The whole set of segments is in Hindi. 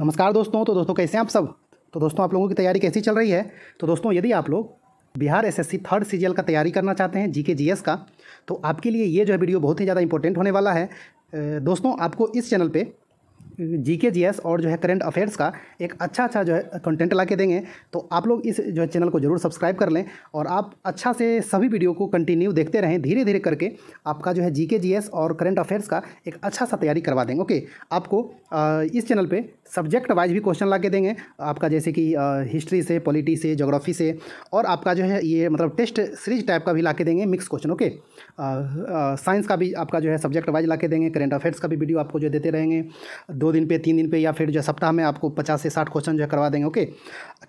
नमस्कार दोस्तों तो दोस्तों कैसे हैं आप सब तो दोस्तों आप लोगों की तैयारी कैसी चल रही है तो दोस्तों यदि आप लोग बिहार एसएससी थर्ड सीजीएल का तैयारी करना चाहते हैं जीके जीएस का तो आपके लिए ये जो है वीडियो बहुत ही ज़्यादा इंपॉर्टेंट होने वाला है दोस्तों आपको इस चैनल पर जी के जी एस और जो है करंट अफेयर्स का एक अच्छा अच्छा जो है कंटेंट ला के देंगे तो आप लोग इस जो है चैनल को जरूर सब्सक्राइब कर लें और आप अच्छा से सभी वीडियो को कंटिन्यू देखते रहें धीरे धीरे करके आपका जो है जी के जी एस और करंट अफेयर्स का एक अच्छा सा तैयारी करवा देंगे ओके आपको इस चैनल पर सब्जेक्ट वाइज भी क्वेश्चन ला के देंगे आपका जैसे कि हिस्ट्री से पॉलिटी से जोग्राफी से और आपका जो है ये मतलब टेस्ट सीरीज टाइप का भी ला के देंगे मिक्स क्वेश्चन ओके साइंस का भी आपका जो है सब्जेक्ट वाइज ला के देंगे करेंट अफेयर्स का भी वीडियो आपको जो देते रहेंगे दो दिन पे तीन दिन पे या फिर जो सप्ताह में आपको पचास से साठ क्वेश्चन जो है करवा देंगे ओके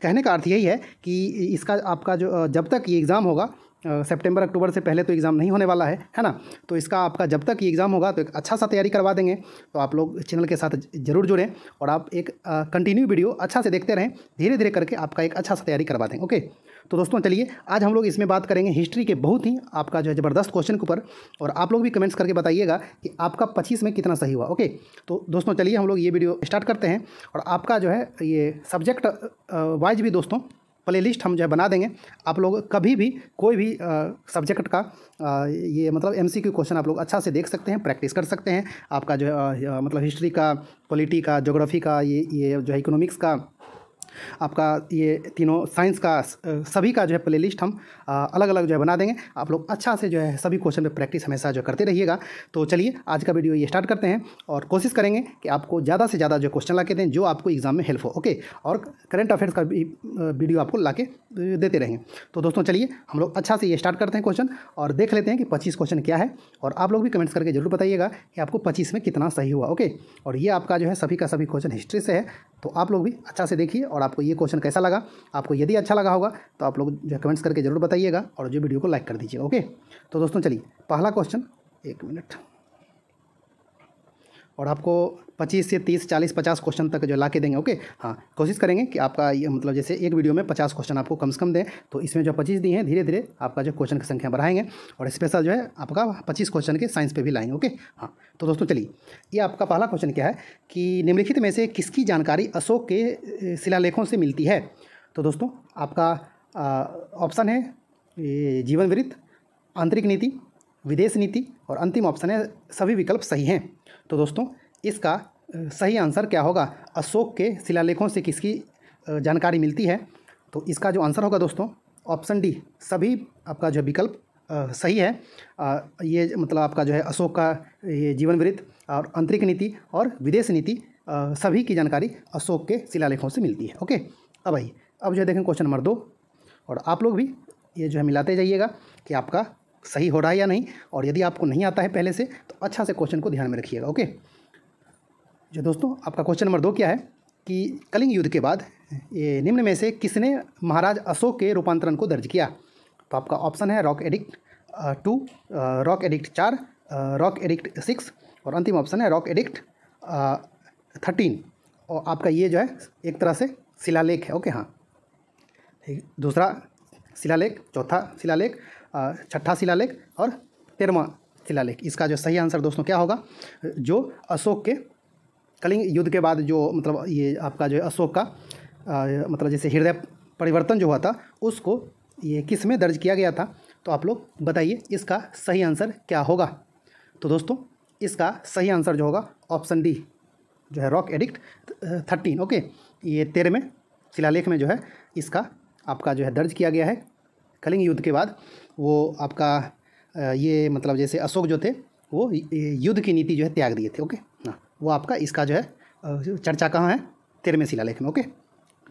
कहने का अर्थ यही है कि इसका आपका जो जब तक ये एग्ज़ाम होगा सेप्टेम्बर अक्टूबर से पहले तो एग्ज़ाम नहीं होने वाला है है ना तो इसका आपका जब तक ये एग्ज़ाम होगा तो एक अच्छा सा तैयारी करवा देंगे तो आप लोग चैनल के साथ जरूर जुड़ें और आप एक कंटिन्यू वीडियो अच्छा से देखते रहें धीरे धीरे करके आपका एक अच्छा सा तैयारी करवा देंगे ओके तो दोस्तों चलिए आज हम लोग इसमें बात करेंगे हिस्ट्री के बहुत ही आपका जो है ज़बरदस्त क्वेश्चन के ऊपर और आप लोग भी कमेंट्स करके बताइएगा कि आपका पच्चीस में कितना सही हुआ ओके तो दोस्तों चलिए हम लोग ये वीडियो स्टार्ट करते हैं और आपका जो है ये सब्जेक्ट वाइज भी दोस्तों प्लेलिस्ट हम जो है बना देंगे आप लोग कभी भी कोई भी सब्जेक्ट का आ, ये मतलब एम क्वेश्चन आप लोग अच्छा से देख सकते हैं प्रैक्टिस कर सकते हैं आपका जो है मतलब हिस्ट्री का पॉलिटी का जोग्राफ़ी का ये ये जो है इकोनॉमिक्स का आपका ये तीनों साइंस का सभी का जो है प्ले हम अलग अलग जो है बना देंगे आप लोग अच्छा से जो है सभी क्वेश्चन पर प्रैक्टिस हमेशा जो करते रहिएगा तो चलिए आज का वीडियो ये स्टार्ट करते हैं और कोशिश करेंगे कि आपको ज़्यादा से ज़्यादा जो क्वेश्चन ला के दें जो आपको एग्ज़ाम में हेल्प हो ओके और करंट अफेयर्स का भी वीडियो आपको ला के देते रहेंगे तो दोस्तों चलिए हम लोग अच्छा से ये स्टार्ट करते हैं क्वेश्चन और देख लेते हैं कि पच्चीस क्वेश्चन क्या है और आप लोग भी कमेंट्स करके जरूर बताइएगा कि आपको पच्चीस में कितना सही हुआ ओके और ये आपका जो है सभी का सभी क्वेश्चन हिस्ट्री से है तो आप लोग भी अच्छा से देखिए और आपको ये क्वेश्चन कैसा लगा आपको यदि अच्छा लगा होगा तो आप लोग जो कमेंट्स करके जरूर बताइएगा और जो वीडियो को लाइक कर दीजिए ओके तो दोस्तों चलिए पहला क्वेश्चन एक मिनट और आपको 25 से 30 40 50 क्वेश्चन तक जो ला के देंगे ओके हाँ कोशिश करेंगे कि आपका ये मतलब जैसे एक वीडियो में 50 क्वेश्चन आपको कम से कम दें तो इसमें जो 25 दिए हैं धीरे धीरे आपका जो क्वेश्चन की संख्या बढ़ाएंगे और स्पेशल जो है आपका 25 क्वेश्चन के साइंस पे भी लाएंगे ओके हाँ तो दोस्तों चलिए ये आपका पहला क्वेश्चन क्या है कि निम्नलिखित में से किसकी जानकारी अशोक के शिलालेखों से मिलती है तो दोस्तों आपका ऑप्शन है जीवन वृत्त आंतरिक नीति विदेश नीति और अंतिम ऑप्शन है सभी विकल्प सही हैं तो दोस्तों इसका सही आंसर क्या होगा अशोक के शिलालेखों से किसकी जानकारी मिलती है तो इसका जो आंसर होगा दोस्तों ऑप्शन डी सभी आपका जो विकल्प सही है आ, ये मतलब आपका जो है अशोक का ये जीवन वृत्त और आंतरिक नीति और विदेश नीति सभी की जानकारी अशोक के शिलालेखों से मिलती है ओके अब भाई अब जो है देखें क्वेश्चन नंबर दो और आप लोग भी ये जो है मिलाते जाइएगा कि आपका सही हो रहा है या नहीं और यदि आपको नहीं आता है पहले से तो अच्छा से क्वेश्चन को ध्यान में रखिएगा ओके जो दोस्तों आपका क्वेश्चन नंबर दो क्या है कि कलिंग युद्ध के बाद ये निम्न में से किसने महाराज अशोक के रूपांतरण को दर्ज किया तो आपका ऑप्शन है rock edict two rock edict चार रॉक एडिक्ट सिक्स और अंतिम ऑप्शन है रॉक एडिक्ट थर्टीन और आपका ये जो है एक तरह से शिलालेख है ओके हाँ ठीक दूसरा शिलालेख चौथा शिलालेख छठा शिलालेख और तेरहवा शिलालेख इसका जो सही आंसर दोस्तों क्या होगा जो अशोक के कलिंग युद्ध के बाद जो मतलब ये आपका जो अशोक का आ, मतलब जैसे हृदय परिवर्तन जो हुआ था उसको ये किस में दर्ज किया गया था तो आप लोग बताइए इसका सही आंसर क्या होगा तो दोस्तों इसका सही आंसर जो होगा ऑप्शन डी जो है रॉक एडिक्ट थर्टीन ओके ये तेरहवें शिलालेख में जो है इसका आपका जो है दर्ज किया गया है कलिंग युद्ध के बाद वो आपका ये मतलब जैसे अशोक जो थे वो युद्ध की नीति जो है त्याग दिए थे ओके ना हाँ, वो आपका इसका जो है चर्चा कहाँ है तेरहवें शिलालेख में ओके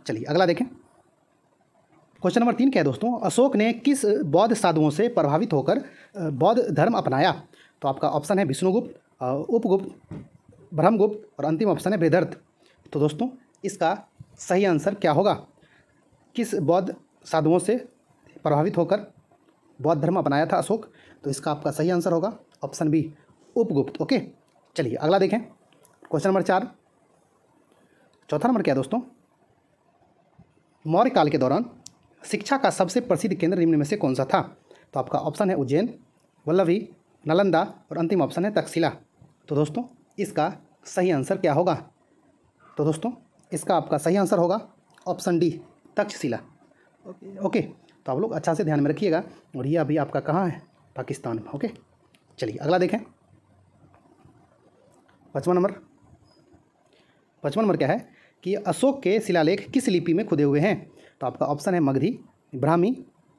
चलिए अगला देखें क्वेश्चन नंबर तीन क्या है दोस्तों अशोक ने किस बौद्ध साधुओं से प्रभावित होकर बौद्ध धर्म अपनाया तो आपका ऑप्शन है विष्णुगुप्त उपगुप्त ब्रह्मगुप्त और अंतिम ऑप्शन है वेदर्थ तो दोस्तों इसका सही आंसर क्या होगा किस बौद्ध साधुओं से प्रभावित होकर बौद्ध धर्म अपनाया था अशोक तो इसका आपका सही आंसर होगा ऑप्शन बी उपगुप्त ओके चलिए अगला देखें क्वेश्चन नंबर चार चौथा नंबर क्या दोस्तों मौर्य काल के दौरान शिक्षा का सबसे प्रसिद्ध केंद्र निम्न में से कौन सा था तो आपका ऑप्शन है उज्जैन वल्लभी नालंदा और अंतिम ऑप्शन है तक्षशिला तो दोस्तों इसका सही आंसर क्या होगा तो दोस्तों इसका आपका सही आंसर होगा option D Takshashila okay okay तो आप लोग अच्छा से ध्यान में रखिएगा और ये अभी आपका कहाँ है पाकिस्तान में ओके चलिए अगला देखें पचपन नंबर पचपन नंबर क्या है कि अशोक के शिलालेख किस लिपि में खुदे हुए हैं तो आपका ऑप्शन है मगधी ब्राह्मी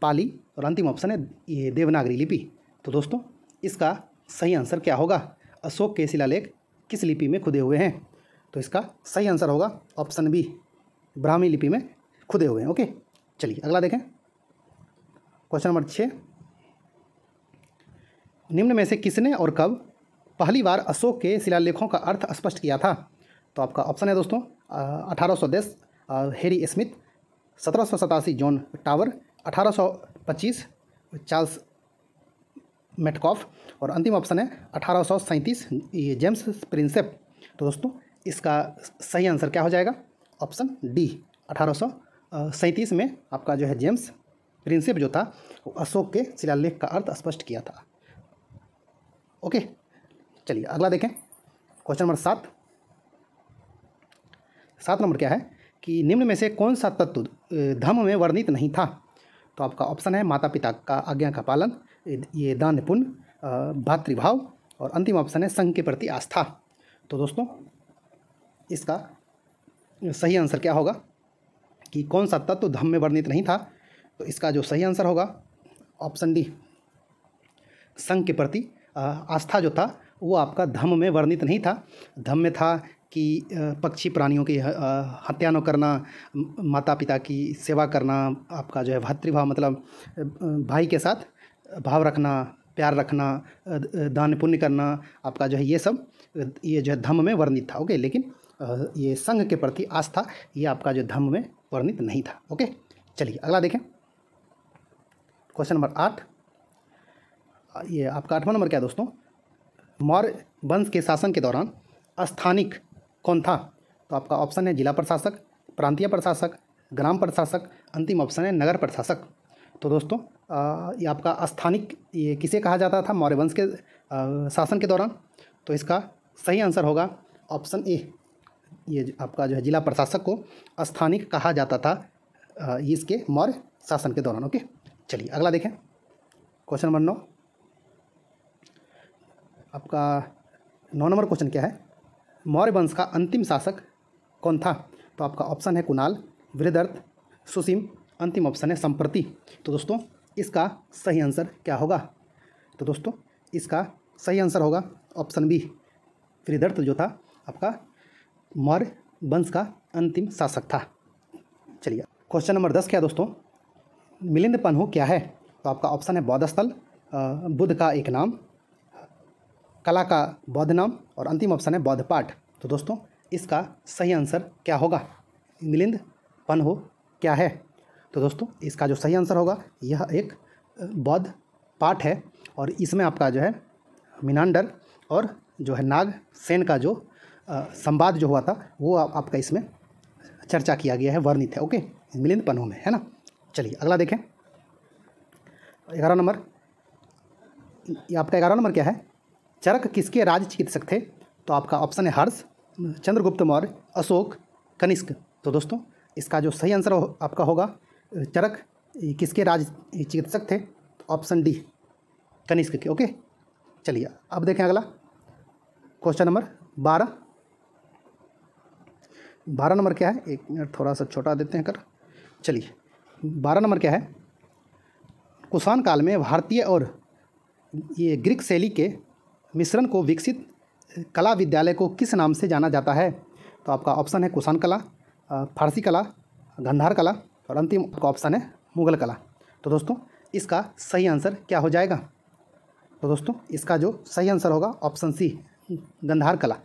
पाली और अंतिम ऑप्शन है ये देवनागरी लिपि तो दोस्तों इसका सही आंसर क्या होगा अशोक के शिलालेख किस लिपि में खुदे हुए हैं तो इसका सही आंसर होगा ऑप्शन बी ब्राह्मी लिपि में खुदे हुए हैं ओके चलिए अगला देखें क्वेश्चन नंबर छः निम्न में से किसने और कब पहली बार अशोक के शिलालेखों का अर्थ स्पष्ट किया था तो आपका ऑप्शन है दोस्तों अठारह सौ दस हेरी स्मिथ सत्रह सौ सतासी जॉन टावर अठारह सौ पच्चीस चार्ल्स मेटकॉफ और अंतिम ऑप्शन है अठारह सौ सैंतीस ये जेम्स प्रिंसेप तो दोस्तों इसका सही आंसर क्या हो जाएगा ऑप्शन डी अठारह सौ सैंतीस में आपका जो है जेम्स प्रिंसिप जो था वो अशोक के शिलालेख का अर्थ स्पष्ट किया था ओके चलिए अगला देखें क्वेश्चन नंबर सात सात नंबर क्या है कि निम्न में से कौन सा तत्व धम में वर्णित नहीं था तो आपका ऑप्शन है माता पिता का आज्ञा का पालन ये दान पुण्य भातृभाव और अंतिम ऑप्शन है संघ के प्रति आस्था तो दोस्तों इसका सही आंसर क्या होगा कि कौन सा तत्व धम में वर्णित नहीं था तो इसका जो सही आंसर होगा ऑप्शन डी संघ के प्रति आस्था जो था वो आपका धम्म में वर्णित नहीं था धम्म में था कि पक्षी प्राणियों की हत्या न करना माता पिता की सेवा करना आपका जो है भातृभाव मतलब भाई के साथ भाव रखना प्यार रखना दान पुण्य करना आपका जो है ये सब ये जो है धम्म में वर्णित था ओके लेकिन ये संघ के प्रति आस्था ये आपका जो धम्म में वर्णित नहीं था ओके चलिए अगला देखें क्वेश्चन नंबर आठ ये आपका आठवां नंबर क्या है दोस्तों मौर्य वंश के शासन के दौरान स्थानिक कौन था तो आपका ऑप्शन है जिला प्रशासक प्रांतीय प्रशासक ग्राम प्रशासक अंतिम ऑप्शन है नगर प्रशासक तो दोस्तों ये आपका स्थानिक ये किसे कहा जाता था मौर्य वंश के शासन के दौरान तो इसका सही आंसर होगा ऑप्शन ए ये आपका जो है जिला प्रशासक को स्थानिक कहा जाता था इसके मौर्य शासन के दौरान ओके चलिए अगला देखें क्वेश्चन नंबर नौ आपका नौ नंबर क्वेश्चन क्या है मौर्य वंश का अंतिम शासक कौन था तो आपका ऑप्शन है कुणाल वृदर्थ सुसीम अंतिम ऑप्शन है संप्रति तो दोस्तों इसका सही आंसर क्या होगा तो दोस्तों इसका सही आंसर होगा ऑप्शन बी वृदर्थ जो था आपका मौर्य वंश का अंतिम शासक था चलिए क्वेश्चन नंबर दस क्या दोस्तों मिलिंद हो क्या है तो आपका ऑप्शन है बौद्ध स्थल बुद्ध का एक नाम कला का बौद्ध नाम और अंतिम ऑप्शन है बौद्ध पाठ तो दोस्तों इसका सही आंसर क्या होगा मिलिंद हो क्या है तो दोस्तों इसका जो सही आंसर होगा यह एक बौद्ध पाठ है और इसमें आपका जो है मीनांडर और जो है नाग सेन का जो संवाद जो हुआ था वो आपका इसमें चर्चा किया गया है वर्णित है ओके मिलिंद पन्हों में है ना चलिए अगला देखें ग्यारह नंबर आपका ग्यारह नंबर क्या है चरक किसके राज चिकित्सक थे तो आपका ऑप्शन है हर्ष चंद्रगुप्त मौर्य अशोक कनिष्क तो दोस्तों इसका जो सही आंसर हो, आपका होगा चरक किसके राज चिकित्सक थे तो ऑप्शन डी कनिष्क के ओके चलिए अब देखें अगला क्वेश्चन नंबर बारह बारह नंबर क्या है एक मिनट थोड़ा सा छोटा देते हैं कर चलिए बारह नंबर क्या है कुषाण काल में भारतीय और ये ग्रीक शैली के मिश्रण को विकसित कला विद्यालय को किस नाम से जाना जाता है तो आपका ऑप्शन है कुषाण कला फारसी कला गंधार कला और अंतिम आपका ऑप्शन है मुगल कला तो दोस्तों इसका सही आंसर क्या हो जाएगा तो दोस्तों इसका जो सही आंसर होगा ऑप्शन सी गंधार कला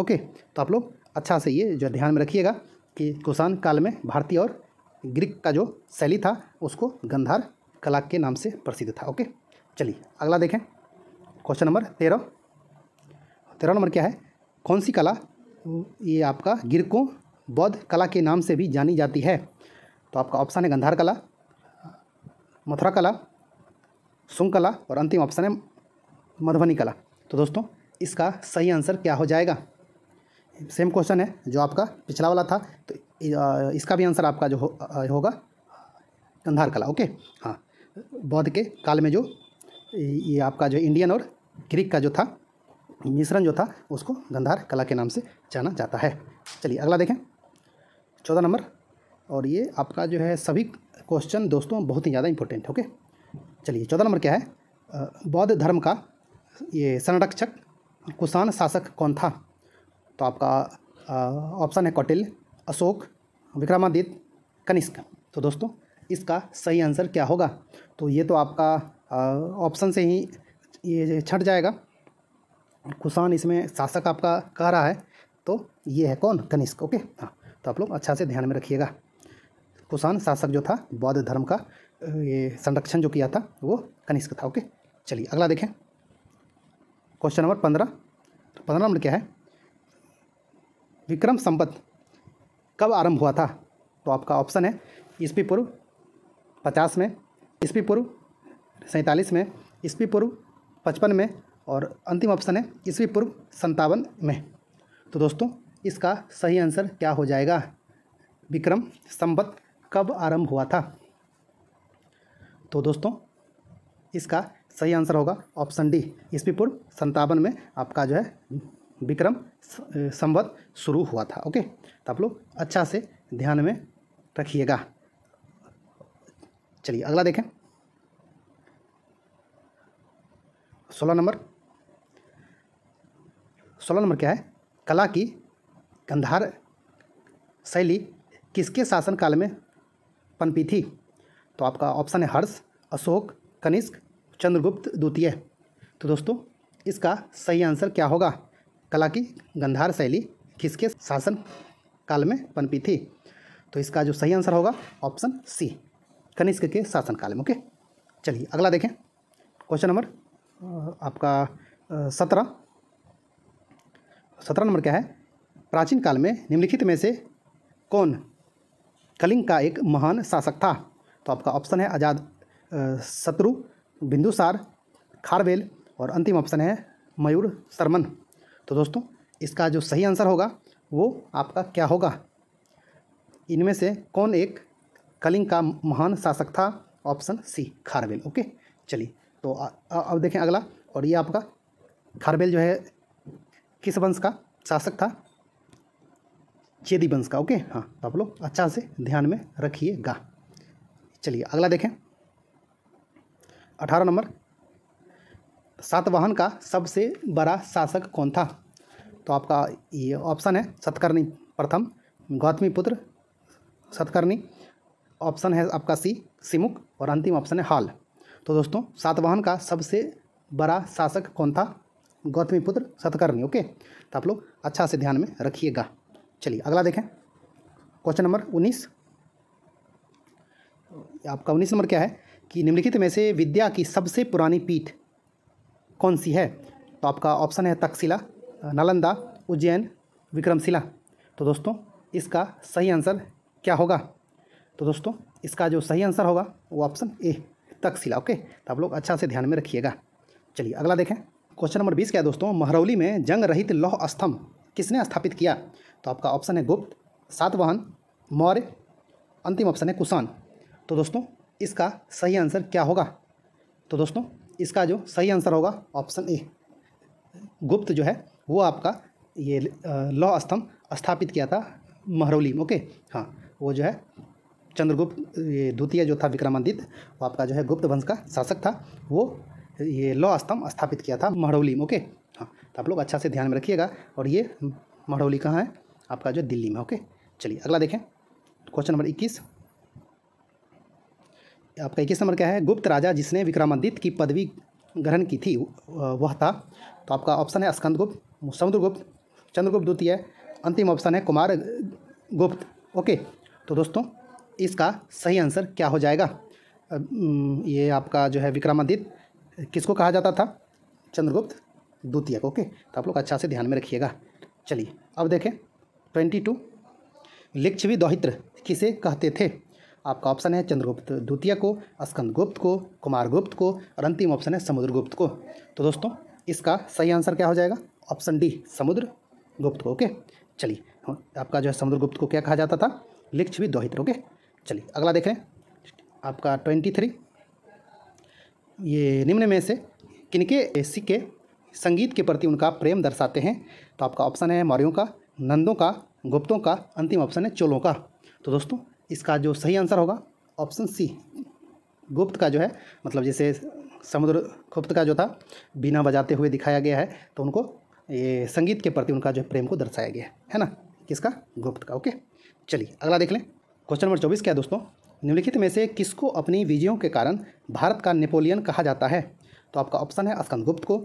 ओके तो आप लोग अच्छा से ये जो ध्यान में रखिएगा कि कुषाण काल में भारतीय और ग्रीक का जो शैली था उसको गंधार कला के नाम से प्रसिद्ध था ओके चलिए अगला देखें क्वेश्चन नंबर तेरह तेरह नंबर क्या है कौन सी कला ये आपका गिरकों बौद्ध कला के नाम से भी जानी जाती है तो आपका ऑप्शन है गंधार कला मथुरा कला सुंग कला और अंतिम ऑप्शन है मधुबनी कला तो दोस्तों इसका सही आंसर क्या हो जाएगा सेम क्वेश्चन है जो आपका पिछला वाला था तो इसका भी आंसर आपका जो हो, होगा कंधार कला ओके हाँ बौद्ध के काल में जो ये आपका जो इंडियन और ग्रीक का जो था मिश्रण जो था उसको गंधार कला के नाम से जाना जाता है चलिए अगला देखें चौदह नंबर और ये आपका जो है सभी क्वेश्चन दोस्तों बहुत ही ज़्यादा इंपॉर्टेंट ओके चलिए चौदह नंबर क्या है बौद्ध धर्म का ये संरक्षक कुषाण शासक कौन था तो आपका ऑप्शन है कौटिल्य अशोक विक्रमादित्य कनिष्क तो दोस्तों इसका सही आंसर क्या होगा तो ये तो आपका ऑप्शन से ही ये छट जाएगा कुषाण इसमें शासक आपका कह रहा है तो ये है कौन कनिष्क ओके हाँ तो आप लोग अच्छा से ध्यान में रखिएगा कुषाण शासक जो था बौद्ध धर्म का ये संरक्षण जो किया था वो कनिष्क था ओके चलिए अगला देखें क्वेश्चन नंबर पंद्रह तो पंद्रह नंबर क्या है विक्रम संपत कब आरंभ हुआ था तो आपका ऑप्शन है ईस्वी पूर्व पचास में ईस्वी पूर्व सैंतालीस में ईस्वी पूर्व पचपन में और अंतिम ऑप्शन है ईस्वी पूर्व संतावन में तो दोस्तों इसका सही आंसर क्या हो जाएगा विक्रम संबत कब आरंभ हुआ था तो दोस्तों इसका सही आंसर होगा ऑप्शन डी ईस्वी पूर्व संतावन में आपका जो है विक्रम संबत शुरू हुआ था ओके तो आप लोग अच्छा से ध्यान में रखिएगा चलिए अगला देखें सोलह नंबर सोलह नंबर क्या है कला की गंधार शैली किसके शासनकाल में पनपी थी तो आपका ऑप्शन है हर्ष अशोक कनिष्क चंद्रगुप्त द्वितीय तो दोस्तों इसका सही आंसर क्या होगा कला की गंधार शैली किसके शासन काल में पनपी थी तो इसका जो सही आंसर होगा ऑप्शन सी कनिष्क के शासन काल में ओके चलिए अगला देखें क्वेश्चन नंबर आपका सत्रह सत्रह नंबर क्या है प्राचीन काल में निम्नलिखित में से कौन कलिंग का एक महान शासक था तो आपका ऑप्शन है आजाद शत्रु बिंदुसार खारवेल और अंतिम ऑप्शन है मयूर सरमन तो दोस्तों इसका जो सही आंसर होगा वो आपका क्या होगा इनमें से कौन एक कलिंग का महान शासक था ऑप्शन सी खारवेल ओके चलिए तो अब देखें अगला और ये आपका खारवेल जो है किस वंश का शासक था चेदी वंश का ओके हाँ तो आप लोग अच्छा से ध्यान में रखिएगा चलिए अगला देखें अठारह नंबर सातवाहन का सबसे बड़ा शासक कौन था तो आपका ये ऑप्शन है सतकर्णी प्रथम गौतमी पुत्र सतकर्णी ऑप्शन है आपका सी सिमुक और अंतिम ऑप्शन है हाल तो दोस्तों सातवाहन का सबसे बड़ा शासक कौन था गौतमी पुत्र सतकर्णी ओके तो आप लोग अच्छा से ध्यान में रखिएगा चलिए अगला देखें क्वेश्चन नंबर उन्नीस आपका उन्नीस नंबर क्या है कि निम्नलिखित में से विद्या की सबसे पुरानी पीठ कौन सी है तो आपका ऑप्शन है तकशिला नालंदा उज्जैन विक्रमशिला तो दोस्तों इसका सही आंसर क्या होगा तो दोस्तों इसका जो सही आंसर होगा वो ऑप्शन ए तकशिला ओके तो आप लोग अच्छा से ध्यान में रखिएगा चलिए अगला देखें क्वेश्चन नंबर बीस क्या है दोस्तों महरौली में जंग रहित लौह स्तंभ किसने स्थापित किया तो आपका ऑप्शन है गुप्त सातवाहन मौर्य अंतिम ऑप्शन है कुषाण तो दोस्तों इसका सही आंसर क्या होगा तो दोस्तों इसका जो सही आंसर होगा ऑप्शन ए गुप्त जो है वो आपका ये लौह स्तंभ स्थापित किया था महरौली में ओके हाँ वो जो है चंद्रगुप्त ये द्वितीय जो था विक्रमादित्य वो आपका जो है गुप्त वंश का शासक था वो ये लौह स्तंभ स्थापित किया था महरौली में ओके हाँ तो आप लोग अच्छा से ध्यान में रखिएगा और ये महरौली कहाँ है आपका जो दिल्ली में ओके चलिए अगला देखें क्वेश्चन नंबर इक्कीस आपका इक्कीस नंबर क्या है गुप्त राजा जिसने विक्रमादित्य की पदवी ग्रहण की थी वह था तो आपका ऑप्शन है स्कंदगुप्त समुद्रगुप्त चंद्रगुप्त द्वितीय अंतिम ऑप्शन है कुमार गुप्त ओके तो दोस्तों इसका सही आंसर क्या हो जाएगा ये आपका जो है विक्रमादित्य किसको कहा जाता था चंद्रगुप्त द्वितीय को ओके तो आप लोग अच्छा से ध्यान में रखिएगा चलिए अब देखें ट्वेंटी टू लिच्छवी दौहित्र किसे कहते थे आपका ऑप्शन है चंद्रगुप्त द्वितीय को स्कंदगुप्त को कुमारगुप्त को और अंतिम ऑप्शन है समुद्रगुप्त को तो दोस्तों इसका सही आंसर क्या हो जाएगा ऑप्शन डी समुद्र गुप्त को ओके चलिए हाँ, आपका जो है समुद्र गुप्त को क्या कहा जाता था लिख भी दोहित्र ओके चलिए अगला देख रहे हैं आपका ट्वेंटी थ्री ये निम्न में से किनके सिक्के संगीत के प्रति उनका प्रेम दर्शाते हैं तो आपका ऑप्शन है मौर्यों का नंदों का गुप्तों का अंतिम ऑप्शन है चोलों का तो दोस्तों इसका जो सही आंसर होगा ऑप्शन सी गुप्त का जो है मतलब जैसे समुद्र गुप्त का जो था बिना बजाते हुए दिखाया गया है तो उनको ये संगीत के प्रति उनका जो प्रेम को दर्शाया गया है ना किसका गुप्त का ओके चलिए अगला देख लें क्वेश्चन नंबर चौबीस क्या है दोस्तों निम्नलिखित में से किसको अपनी विजयों के कारण भारत का नेपोलियन कहा जाता है तो आपका ऑप्शन है गुप्त को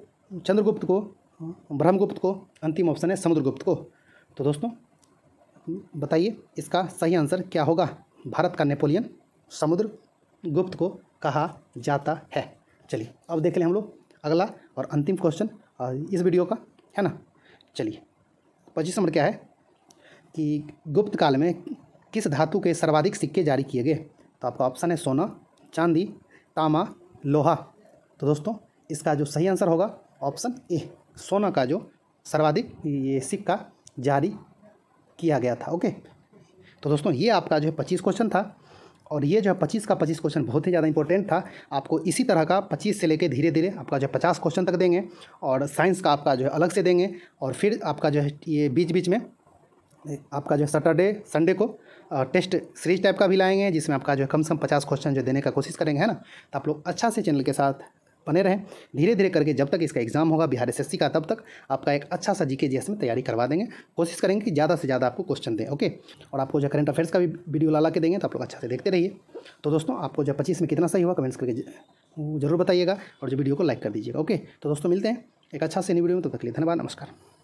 चंद्रगुप्त को ब्रह्मगुप्त को अंतिम ऑप्शन है समुद्रगुप्त को तो दोस्तों बताइए इसका सही आंसर क्या होगा भारत का नेपोलियन समुद्र गुप्त को कहा जाता है चलिए अब देख लें हम लोग अगला और अंतिम क्वेश्चन इस वीडियो का है ना चलिए पच्चीस नंबर क्या है कि गुप्त काल में किस धातु के सर्वाधिक सिक्के जारी किए गए तो आपका ऑप्शन है सोना चांदी तामा लोहा तो दोस्तों इसका जो सही आंसर होगा ऑप्शन ए सोना का जो सर्वाधिक ये सिक्का जारी किया गया था ओके तो दोस्तों ये आपका जो है पच्चीस क्वेश्चन था और ये जो है पच्चीस का पच्चीस क्वेश्चन बहुत ही ज़्यादा इंपॉर्टेंट था आपको इसी तरह का पच्चीस से लेकर धीरे धीरे आपका जो पचास क्वेश्चन तक देंगे और साइंस का आपका जो है अलग से देंगे और फिर आपका जो है ये बीच बीच में आपका जो है सैटरडे संडे को टेस्ट सीरीज टाइप का भी लाएंगे जिसमें आपका जो है कम से कम पचास क्वेश्चन जो देने का कोशिश करेंगे है ना तो आप लोग अच्छा से चैनल के साथ बने रहें धीरे धीरे करके जब तक इसका एग्ज़ाम होगा बिहार एस का तब तक आपका एक अच्छा सा जी के में तैयारी करवा देंगे कोशिश करेंगे कि ज़्यादा से ज़्यादा आपको क्वेश्चन दें ओके और आपको जो करंट अफेयर्स का भी वीडियो ला ला के देंगे तो आप लोग अच्छा से देखते रहिए तो दोस्तों आपको जब पच्चीस में कितना सही हुआ कमेंट्स करके ज़रूर बताइएगा और जो वीडियो को लाइक कर दीजिएगा ओके तो दोस्तों मिलते हैं एक अच्छा से नहीं वीडियो में तब तो तक लिए धन्यवाद नमस्कार